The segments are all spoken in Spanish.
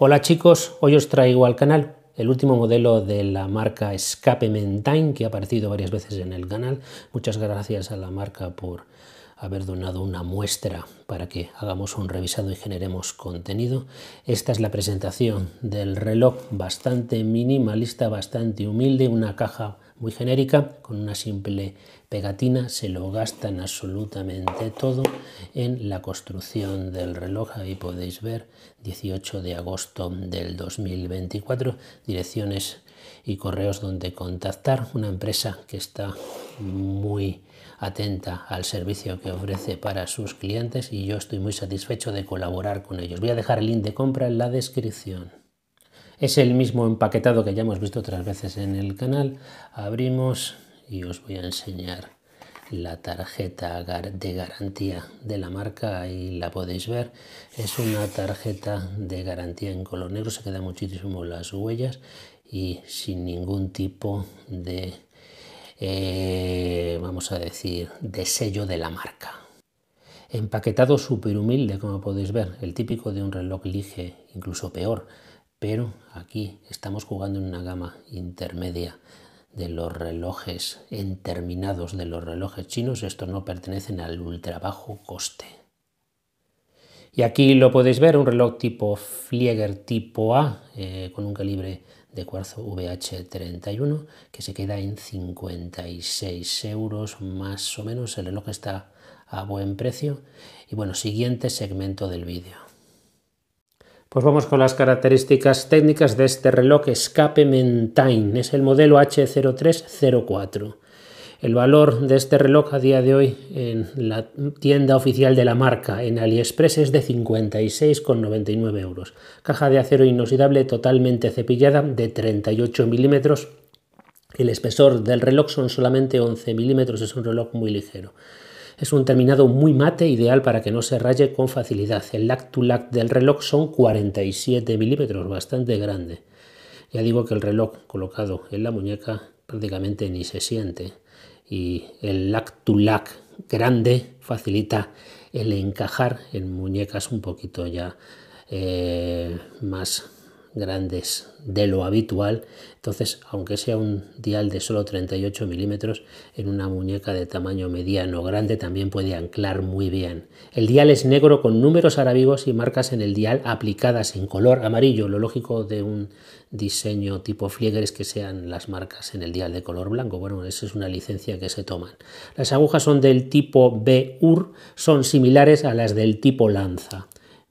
Hola chicos, hoy os traigo al canal el último modelo de la marca Escape Time que ha aparecido varias veces en el canal. Muchas gracias a la marca por haber donado una muestra para que hagamos un revisado y generemos contenido. Esta es la presentación del reloj bastante minimalista, bastante humilde, una caja muy genérica con una simple Pegatina, se lo gastan absolutamente todo en la construcción del reloj. Ahí podéis ver 18 de agosto del 2024, direcciones y correos donde contactar. Una empresa que está muy atenta al servicio que ofrece para sus clientes y yo estoy muy satisfecho de colaborar con ellos. Voy a dejar el link de compra en la descripción. Es el mismo empaquetado que ya hemos visto otras veces en el canal. Abrimos y os voy a enseñar la tarjeta de garantía de la marca y la podéis ver es una tarjeta de garantía en color negro se quedan muchísimo las huellas y sin ningún tipo de eh, vamos a decir de sello de la marca empaquetado súper humilde como podéis ver el típico de un reloj lige incluso peor pero aquí estamos jugando en una gama intermedia de los relojes terminados de los relojes chinos, estos no pertenecen al ultrabajo coste. Y aquí lo podéis ver, un reloj tipo Flieger tipo A eh, con un calibre de cuarzo VH31 que se queda en 56 euros más o menos. El reloj está a buen precio. Y bueno, siguiente segmento del vídeo. Pues vamos con las características técnicas de este reloj Escape Mentine. Es el modelo H0304. El valor de este reloj a día de hoy en la tienda oficial de la marca en AliExpress es de 56,99 euros. Caja de acero inoxidable totalmente cepillada de 38 milímetros. El espesor del reloj son solamente 11 milímetros, es un reloj muy ligero. Es un terminado muy mate, ideal para que no se raye con facilidad. El lac to lac del reloj son 47 milímetros, bastante grande. Ya digo que el reloj colocado en la muñeca prácticamente ni se siente y el lac to lac grande facilita el encajar en muñecas un poquito ya eh, más grandes de lo habitual. Entonces, aunque sea un dial de solo 38 milímetros, en una muñeca de tamaño mediano grande también puede anclar muy bien. El dial es negro con números arábigos y marcas en el dial aplicadas en color amarillo. Lo lógico de un diseño tipo Flieger es que sean las marcas en el dial de color blanco. Bueno, esa es una licencia que se toman. Las agujas son del tipo B-UR, son similares a las del tipo lanza.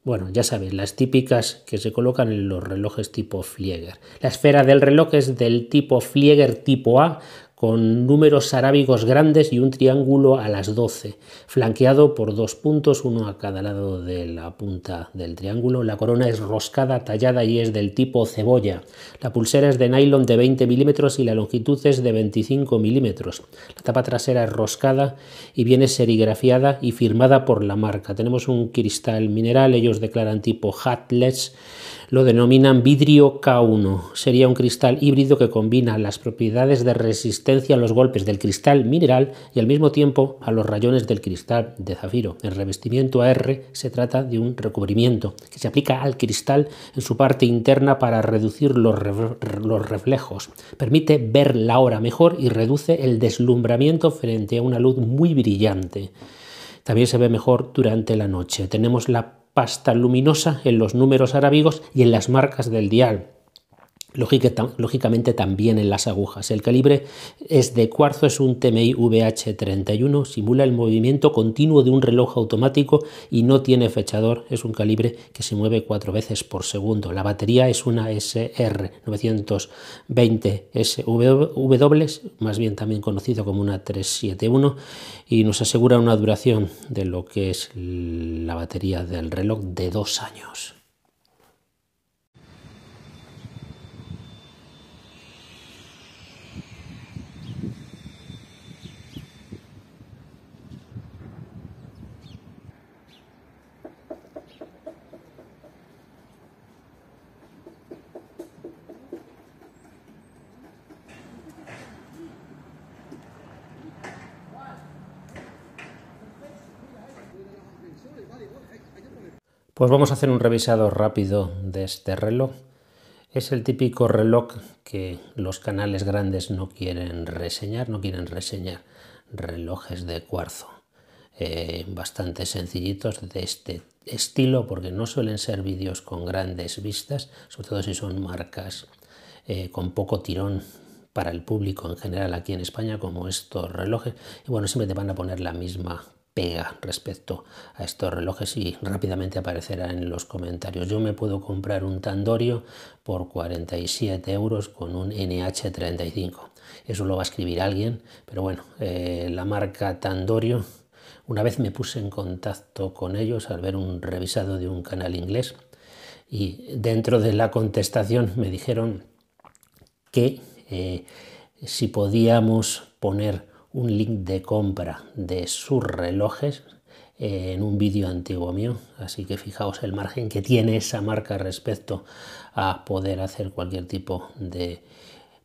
Bueno, ya sabéis, las típicas que se colocan en los relojes tipo Flieger. La esfera del reloj es del tipo Flieger tipo A, con números arábigos grandes y un triángulo a las 12, flanqueado por dos puntos, uno a cada lado de la punta del triángulo. La corona es roscada, tallada y es del tipo cebolla. La pulsera es de nylon de 20 milímetros y la longitud es de 25 milímetros. La tapa trasera es roscada y viene serigrafiada y firmada por la marca. Tenemos un cristal mineral, ellos declaran tipo hatless lo denominan vidrio K1. Sería un cristal híbrido que combina las propiedades de resistencia a los golpes del cristal mineral y al mismo tiempo a los rayones del cristal de zafiro. El revestimiento AR se trata de un recubrimiento que se aplica al cristal en su parte interna para reducir los, los reflejos. Permite ver la hora mejor y reduce el deslumbramiento frente a una luz muy brillante. También se ve mejor durante la noche. Tenemos la pasta luminosa en los números arábigos y en las marcas del dial lógicamente también en las agujas. El calibre es de cuarzo, es un TMI VH31, simula el movimiento continuo de un reloj automático y no tiene fechador, es un calibre que se mueve cuatro veces por segundo. La batería es una SR920 SW, más bien también conocido como una 371, y nos asegura una duración de lo que es la batería del reloj de dos años. Pues vamos a hacer un revisado rápido de este reloj. Es el típico reloj que los canales grandes no quieren reseñar, no quieren reseñar relojes de cuarzo. Eh, bastante sencillitos de este estilo porque no suelen ser vídeos con grandes vistas, sobre todo si son marcas eh, con poco tirón para el público en general aquí en España como estos relojes. Y bueno, siempre te van a poner la misma pega respecto a estos relojes y rápidamente aparecerá en los comentarios. Yo me puedo comprar un Tandorio por 47 euros con un NH35. Eso lo va a escribir alguien, pero bueno, eh, la marca Tandorio, una vez me puse en contacto con ellos al ver un revisado de un canal inglés y dentro de la contestación me dijeron que eh, si podíamos poner un link de compra de sus relojes eh, en un vídeo antiguo mío, así que fijaos el margen que tiene esa marca respecto a poder hacer cualquier tipo de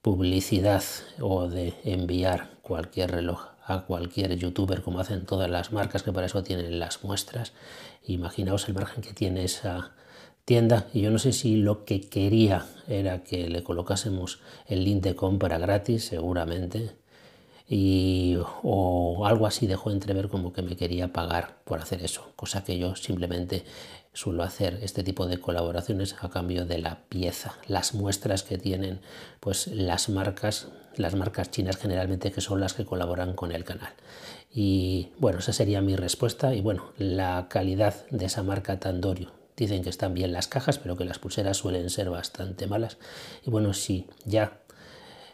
publicidad o de enviar cualquier reloj a cualquier youtuber como hacen todas las marcas que para eso tienen las muestras. Imaginaos el margen que tiene esa tienda y yo no sé si lo que quería era que le colocásemos el link de compra gratis, seguramente y, o algo así dejó entrever como que me quería pagar por hacer eso, cosa que yo simplemente suelo hacer este tipo de colaboraciones a cambio de la pieza. Las muestras que tienen pues las marcas, las marcas chinas generalmente que son las que colaboran con el canal. Y bueno, esa sería mi respuesta y bueno, la calidad de esa marca Tandorio Dicen que están bien las cajas, pero que las pulseras suelen ser bastante malas. Y bueno, si ya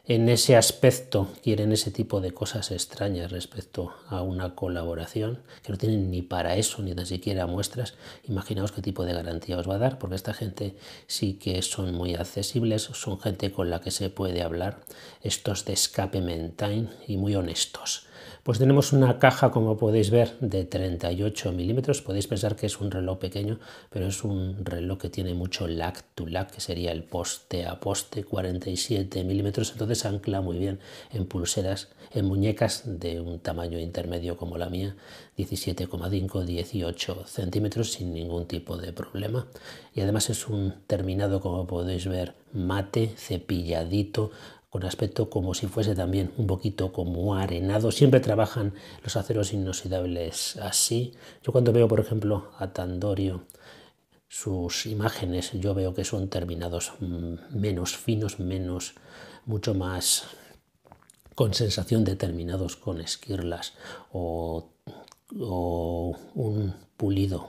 en ese aspecto quieren ese tipo de cosas extrañas respecto a una colaboración, que no tienen ni para eso, ni tan siquiera muestras, imaginaos qué tipo de garantía os va a dar, porque esta gente sí que son muy accesibles, son gente con la que se puede hablar, estos de escape mentain y muy honestos pues tenemos una caja, como podéis ver, de 38 milímetros. Podéis pensar que es un reloj pequeño, pero es un reloj que tiene mucho lac to lac, que sería el poste a poste, 47 milímetros. Entonces ancla muy bien en pulseras, en muñecas de un tamaño intermedio como la mía, 17,5, 18 centímetros, sin ningún tipo de problema. Y además es un terminado, como podéis ver, mate, cepilladito, con aspecto como si fuese también un poquito como arenado. Siempre trabajan los aceros inoxidables así. Yo cuando veo, por ejemplo, a Tandorio, sus imágenes, yo veo que son terminados mm, menos finos, menos, mucho más con sensación de terminados con esquirlas o, o un pulido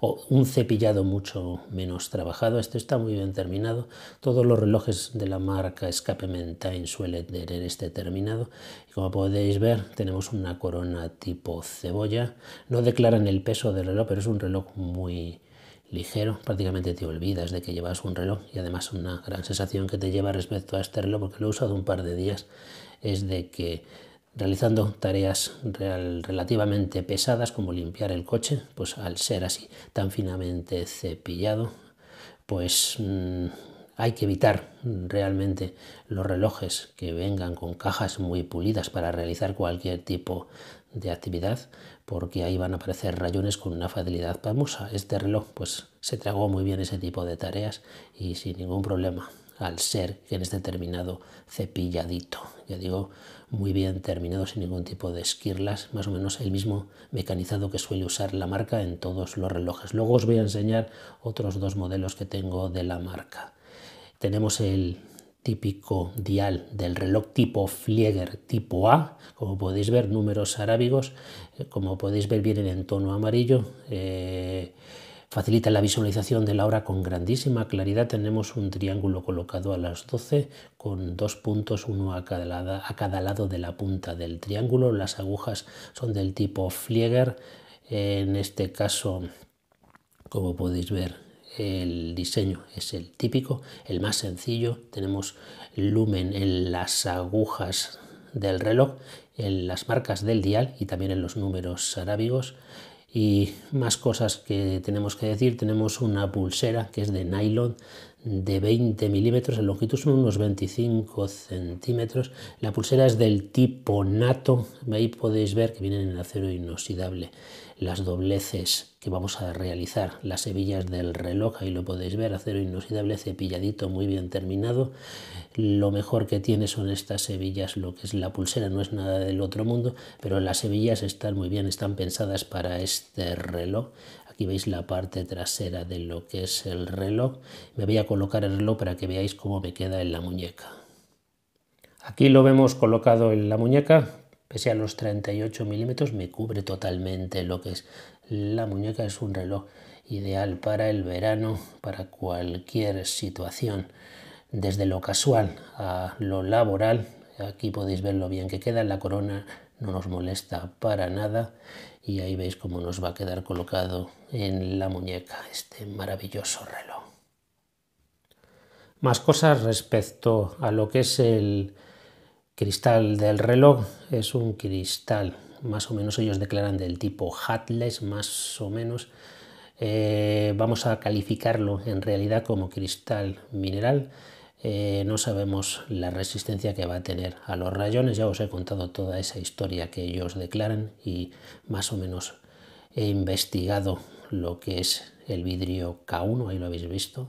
o un cepillado mucho menos trabajado. Este está muy bien terminado. Todos los relojes de la marca Escape Time suelen tener este terminado. Y como podéis ver, tenemos una corona tipo cebolla. No declaran el peso del reloj, pero es un reloj muy ligero, prácticamente te olvidas de que llevas un reloj y además una gran sensación que te lleva respecto a este reloj porque lo he usado un par de días es de que realizando tareas relativamente pesadas como limpiar el coche, pues al ser así tan finamente cepillado, pues mm, hay que evitar realmente los relojes que vengan con cajas muy pulidas para realizar cualquier tipo de actividad, porque ahí van a aparecer rayones con una facilidad famosa. Este reloj pues se tragó muy bien ese tipo de tareas y sin ningún problema al ser que en este terminado cepilladito. Ya digo, muy bien terminado sin ningún tipo de esquirlas, más o menos el mismo mecanizado que suele usar la marca en todos los relojes. Luego os voy a enseñar otros dos modelos que tengo de la marca. Tenemos el típico dial del reloj tipo Flieger tipo A, como podéis ver, números arábigos, eh, como podéis ver vienen en tono amarillo. Eh, facilita la visualización de la hora con grandísima claridad. Tenemos un triángulo colocado a las 12 con dos puntos, uno a cada, lado, a cada lado de la punta del triángulo. Las agujas son del tipo Flieger. En este caso, como podéis ver, el diseño es el típico, el más sencillo. Tenemos lumen en las agujas del reloj, en las marcas del dial y también en los números arábigos. Y más cosas que tenemos que decir, tenemos una pulsera que es de nylon de 20 milímetros, en longitud son unos 25 centímetros. La pulsera es del tipo nato, ahí podéis ver que vienen en acero inoxidable las dobleces que vamos a realizar, las hebillas del reloj, ahí lo podéis ver, acero inoxidable, cepilladito, muy bien terminado. Lo mejor que tiene son estas hebillas, lo que es la pulsera, no es nada del otro mundo, pero las hebillas están muy bien, están pensadas para este reloj. Aquí veis la parte trasera de lo que es el reloj. Me voy a colocar el reloj para que veáis cómo me queda en la muñeca. Aquí lo vemos colocado en la muñeca. Pese a los 38 milímetros me cubre totalmente lo que es la muñeca. Es un reloj ideal para el verano, para cualquier situación. Desde lo casual a lo laboral, aquí podéis ver lo bien que queda en la corona no nos molesta para nada y ahí veis cómo nos va a quedar colocado en la muñeca este maravilloso reloj. Más cosas respecto a lo que es el cristal del reloj, es un cristal, más o menos ellos declaran del tipo hatless, más o menos. Eh, vamos a calificarlo en realidad como cristal mineral eh, no sabemos la resistencia que va a tener a los rayones. Ya os he contado toda esa historia que ellos declaran y más o menos he investigado lo que es el vidrio K1, ahí lo habéis visto,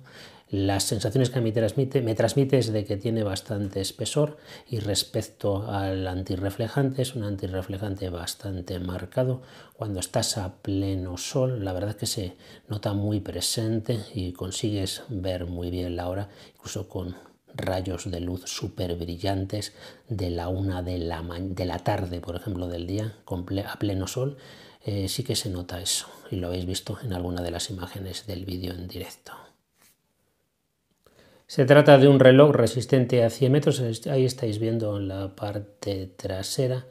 las sensaciones que me transmite, me transmite es de que tiene bastante espesor y respecto al antirreflejante es un antirreflejante bastante marcado. Cuando estás a pleno sol, la verdad es que se nota muy presente y consigues ver muy bien la hora, incluso con rayos de luz súper brillantes de la una de la, de la tarde, por ejemplo, del día, a pleno sol, eh, sí que se nota eso y lo habéis visto en alguna de las imágenes del vídeo en directo. Se trata de un reloj resistente a 100 metros, ahí estáis viendo la parte trasera.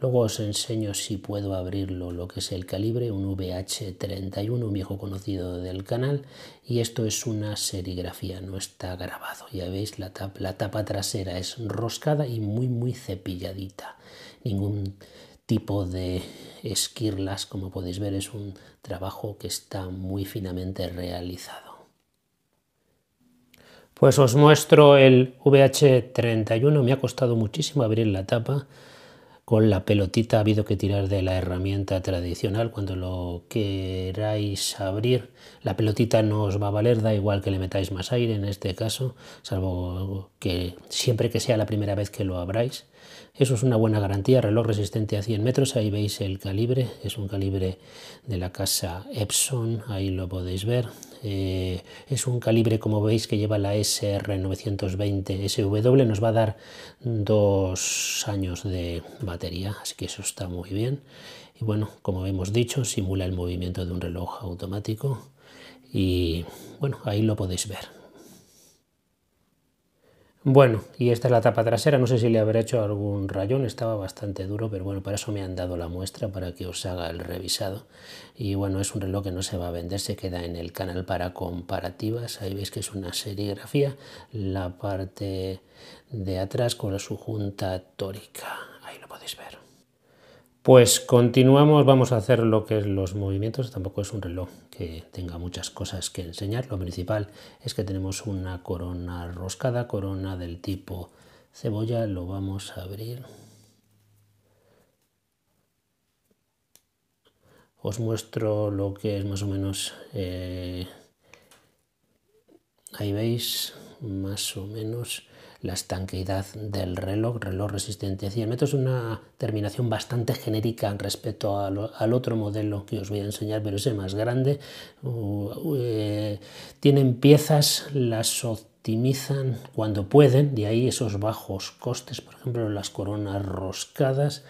Luego os enseño si puedo abrirlo, lo que es el calibre, un VH31, un viejo conocido del canal. Y esto es una serigrafía, no está grabado. Ya veis, la tapa, la tapa trasera es roscada y muy, muy cepilladita. Ningún tipo de esquirlas, como podéis ver, es un trabajo que está muy finamente realizado. Pues os muestro el VH31, me ha costado muchísimo abrir la tapa. Con la pelotita ha habido que tirar de la herramienta tradicional cuando lo queráis abrir. La pelotita no os va a valer, da igual que le metáis más aire en este caso, salvo que siempre que sea la primera vez que lo abráis. Eso es una buena garantía, reloj resistente a 100 metros, ahí veis el calibre, es un calibre de la casa Epson, ahí lo podéis ver, eh, es un calibre, como veis, que lleva la SR920 SW. Nos va a dar dos años de batería, así que eso está muy bien. Y bueno, como hemos dicho, simula el movimiento de un reloj automático. Y bueno, ahí lo podéis ver. Bueno, y esta es la tapa trasera, no sé si le habré hecho algún rayón, estaba bastante duro, pero bueno, para eso me han dado la muestra, para que os haga el revisado. Y bueno, es un reloj que no se va a vender, se queda en el canal para comparativas, ahí veis que es una serigrafía, la parte de atrás con la su junta tórica, ahí lo podéis ver. Pues continuamos, vamos a hacer lo que es los movimientos, tampoco es un reloj que tenga muchas cosas que enseñar, lo principal es que tenemos una corona roscada, corona del tipo cebolla, lo vamos a abrir. Os muestro lo que es más o menos, eh, ahí veis, más o menos la estanqueidad del reloj, reloj resistente a 100 metros. Es una terminación bastante genérica respecto al otro modelo que os voy a enseñar, pero ese más grande. Uh, uh, eh, tienen piezas, las optimizan cuando pueden, de ahí esos bajos costes, por ejemplo, las coronas roscadas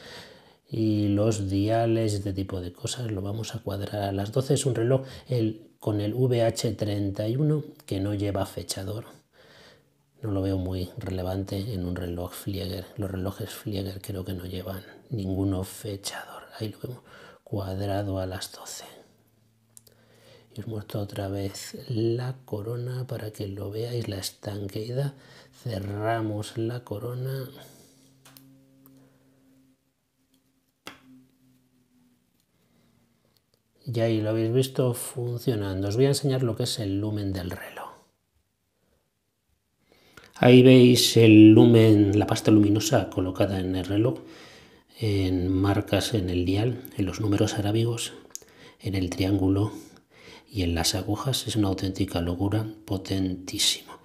y los diales, este tipo de cosas, lo vamos a cuadrar a las 12. Es un reloj el, con el VH31 que no lleva fechador no lo veo muy relevante en un reloj Flieger. Los relojes Flieger creo que no llevan ninguno fechador. Ahí lo vemos, cuadrado a las 12. Y os muestro otra vez la corona para que lo veáis, la estanqueidad. Cerramos la corona. Y ahí lo habéis visto funcionando. Os voy a enseñar lo que es el lumen del reloj. Ahí veis el lumen, la pasta luminosa colocada en el reloj, en marcas en el dial, en los números arábigos, en el triángulo y en las agujas. Es una auténtica locura, potentísima.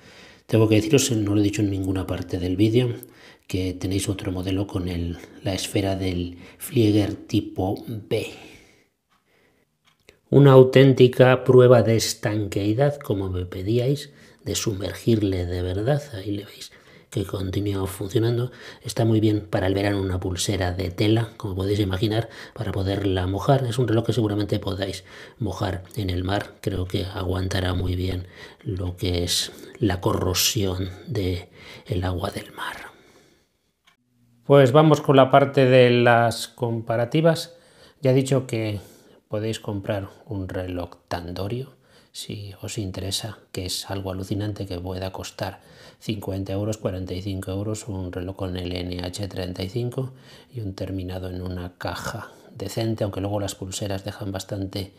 Tengo que deciros, no lo he dicho en ninguna parte del vídeo, que tenéis otro modelo con la esfera del Flieger tipo B. Una auténtica prueba de estanqueidad, como me pedíais, de sumergirle de verdad. Ahí le veis que continúa funcionando. Está muy bien para el verano una pulsera de tela, como podéis imaginar, para poderla mojar. Es un reloj que seguramente podáis mojar en el mar. Creo que aguantará muy bien lo que es la corrosión del el agua del mar. Pues vamos con la parte de las comparativas. Ya he dicho que podéis comprar un reloj tandorio si os interesa, que es algo alucinante que pueda costar 50 euros, 45 euros, un reloj con el NH35 y un terminado en una caja decente, aunque luego las pulseras dejan bastante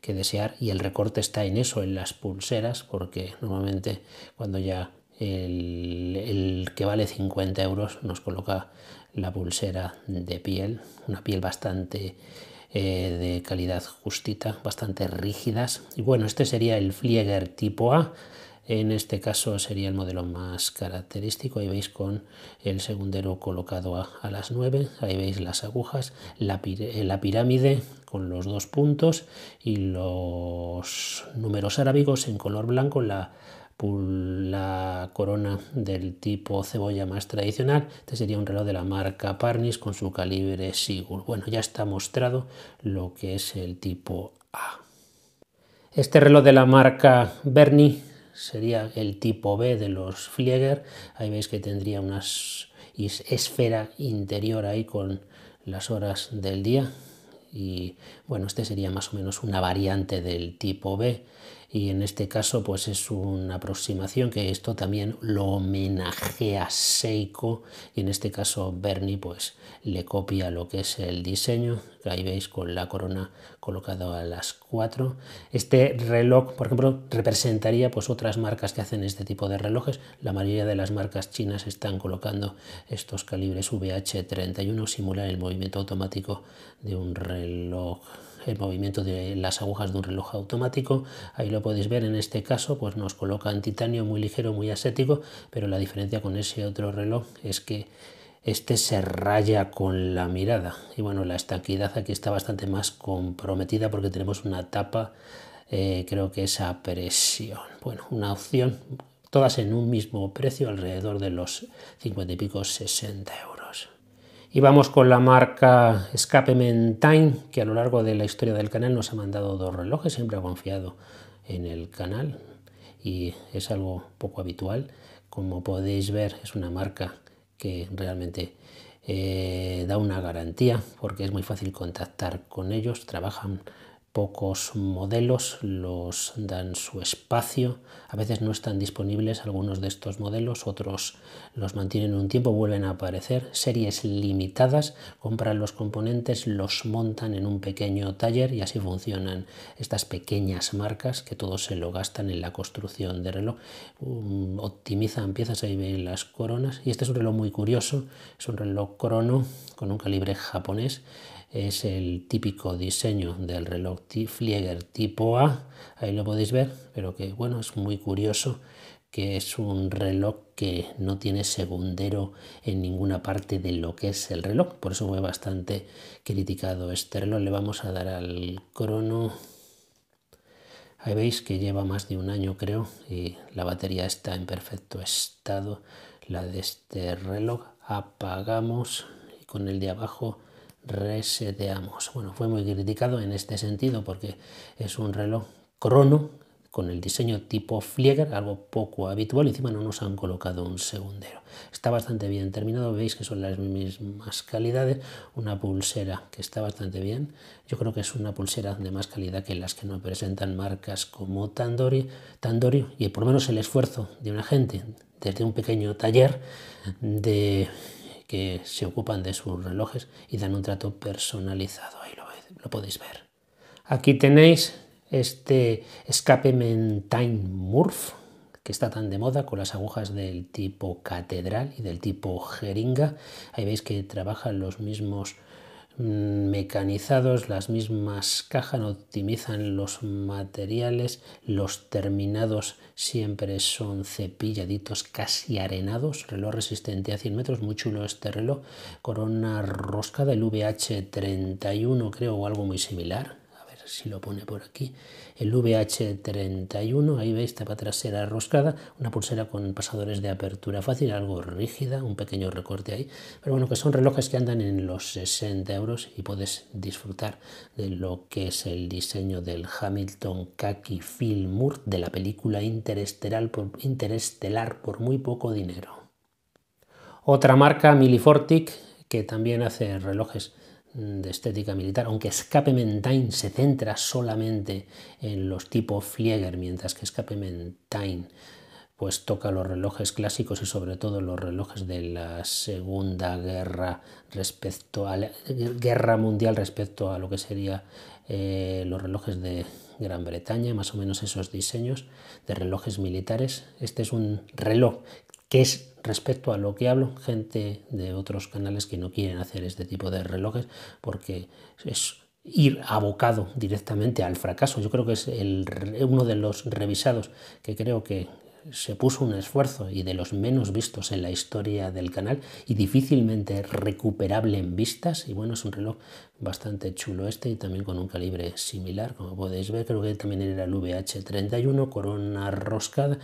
que desear y el recorte está en eso, en las pulseras, porque normalmente cuando ya el, el, que vale 50 euros nos coloca la pulsera de piel, una piel bastante eh, de calidad justita, bastante rígidas. Y bueno, este sería el Flieger tipo A. En este caso sería el modelo más característico. Ahí veis con el segundero colocado a, las 9. Ahí veis las agujas, la, eh, la, pirámide con los dos puntos y los números arábigos en color blanco, la la corona del tipo cebolla más tradicional. Este sería un reloj de la marca Parnis con su calibre Sigur. Bueno, ya está mostrado lo que es el tipo A. Este reloj de la marca Berni sería el tipo B de los Flieger. Ahí veis que tendría una esfera interior ahí con las horas del día. Y bueno, este sería más o menos una variante del tipo B y en este caso pues es una aproximación que esto también lo homenajea a Seiko y en este caso Bernie pues le copia lo que es el diseño ahí veis con la corona colocada a las 4 este reloj por ejemplo representaría pues otras marcas que hacen este tipo de relojes la mayoría de las marcas chinas están colocando estos calibres VH31 simulan el movimiento automático de un reloj el movimiento de las agujas de un reloj automático. Ahí lo podéis ver, en este caso pues nos coloca en titanio muy ligero, muy asético. pero la diferencia con ese otro reloj es que este se raya con la mirada. Y bueno, la estaquidad aquí está bastante más comprometida porque tenemos una tapa, eh, creo que es a presión. Bueno, una opción, todas en un mismo precio, alrededor de los 50 y pico 60 euros. Y vamos con la marca Escapement Time, que a lo largo de la historia del canal nos ha mandado dos relojes, siempre ha confiado en el canal y es algo poco habitual. Como podéis ver, es una marca que realmente eh, da una garantía porque es muy fácil contactar con ellos, trabajan pocos modelos, los dan su espacio, a veces no están disponibles algunos de estos modelos, otros los mantienen un tiempo, vuelven a aparecer, series limitadas, compran los componentes, los montan en un pequeño taller y así funcionan estas pequeñas marcas que todo se lo gastan en la construcción de reloj, mm, optimizan piezas, ahí ven las coronas y este es un reloj muy curioso, es un reloj crono con un calibre japonés, es el típico diseño del reloj Flieger tipo A, ahí lo podéis ver, pero que bueno, es muy curioso que es un reloj que no tiene segundero en ninguna parte de lo que es el reloj, por eso fue bastante criticado este reloj, le vamos a dar al crono, ahí veis que lleva más de un año creo y la batería está en perfecto estado, la de este reloj, apagamos y con el de abajo reseteamos. Bueno, fue muy criticado en este sentido porque es un reloj crono con el diseño tipo Flieger, algo poco habitual, encima no nos han colocado un segundero. Está bastante bien terminado, veis que son las mismas calidades, una pulsera que está bastante bien, yo creo que es una pulsera de más calidad que las que nos presentan marcas como Tandori, Tandori y por lo menos el esfuerzo de una gente desde un pequeño taller de que se ocupan de sus relojes y dan un trato personalizado. Ahí lo, lo podéis ver. Aquí tenéis este Escapement Time Murph que está tan de moda con las agujas del tipo catedral y del tipo jeringa. Ahí veis que trabajan los mismos mecanizados, las mismas cajas optimizan los materiales, los terminados siempre son cepilladitos casi arenados, reloj resistente a 100 metros, muy chulo este reloj, corona rosca del VH31 creo o algo muy similar, si lo pone por aquí, el VH31, ahí veis tapa trasera roscada, una pulsera con pasadores de apertura fácil, algo rígida, un pequeño recorte ahí, pero bueno, que son relojes que andan en los 60 euros y puedes disfrutar de lo que es el diseño del Hamilton Kaki filmur de la película Interestelar por, Interestelar por muy poco dinero. Otra marca, Milifortic, que también hace relojes de estética militar, aunque Escape se centra solamente en los tipo Flieger, mientras que Escape pues toca los relojes clásicos y sobre todo los relojes de la Segunda Guerra respecto a la Guerra Mundial respecto a lo que serían eh, los relojes de Gran Bretaña, más o menos esos diseños de relojes militares. Este es un reloj que es respecto a lo que hablo, gente de otros canales que no quieren hacer este tipo de relojes porque es ir abocado directamente al fracaso. Yo creo que es el, uno de los revisados que creo que se puso un esfuerzo y de los menos vistos en la historia del canal y difícilmente recuperable en vistas. Y bueno, es un reloj bastante chulo este y también con un calibre similar, como podéis ver. Creo que también era el VH31, corona roscada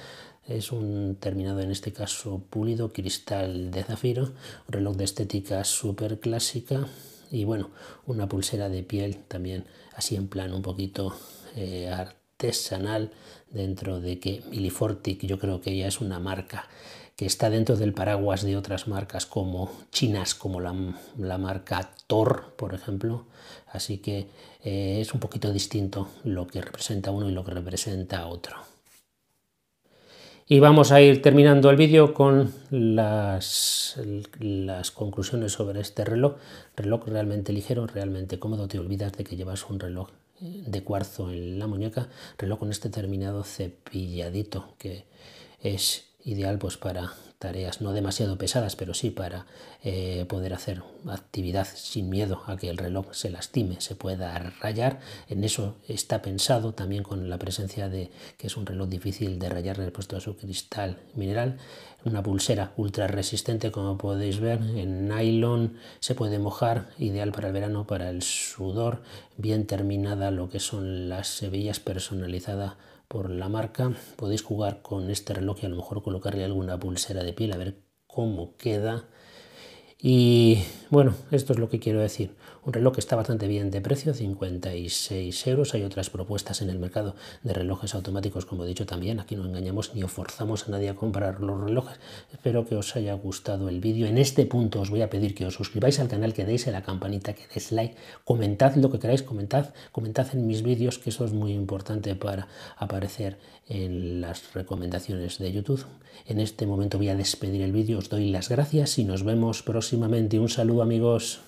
es un terminado en este caso pulido, cristal de zafiro, reloj de estética súper clásica y bueno, una pulsera de piel también así en plan un poquito eh, artesanal dentro de que Milifortic yo creo que ya es una marca que está dentro del paraguas de otras marcas como chinas, como la, marca Thor, por ejemplo. Así que eh, es un poquito distinto lo que representa uno y lo que representa otro. Y vamos a ir terminando el vídeo con las, conclusiones sobre este reloj. Reloj realmente ligero, realmente cómodo. Te olvidas de que llevas un reloj de cuarzo en la muñeca. Reloj con este terminado cepilladito que es ideal pues para tareas no demasiado pesadas, pero sí para eh, poder hacer actividad sin miedo a que el reloj se lastime, se pueda rayar. En eso está pensado también con la presencia de que es un reloj difícil de rayar puesto a su cristal mineral. Una pulsera ultra resistente, como podéis ver, en nylon se puede mojar, ideal para el verano, para el sudor, bien terminada lo que son las hebillas personalizadas por la marca. Podéis jugar con este reloj y a lo mejor colocarle alguna pulsera de piel a ver cómo queda. Y bueno, esto es lo que quiero decir. Un reloj que está bastante bien de precio, 56 euros. Hay otras propuestas en el mercado de relojes automáticos, como he dicho también. Aquí no engañamos ni forzamos a nadie a comprar los relojes. Espero que os haya gustado el vídeo. En este punto os voy a pedir que os suscribáis al canal, que deis a la campanita, que deis like, comentad lo que queráis, comentad, comentad en mis vídeos, que eso es muy importante para aparecer en las recomendaciones de YouTube. En este momento voy a despedir el vídeo. Os doy las gracias y nos vemos próximamente. Un saludo amigos.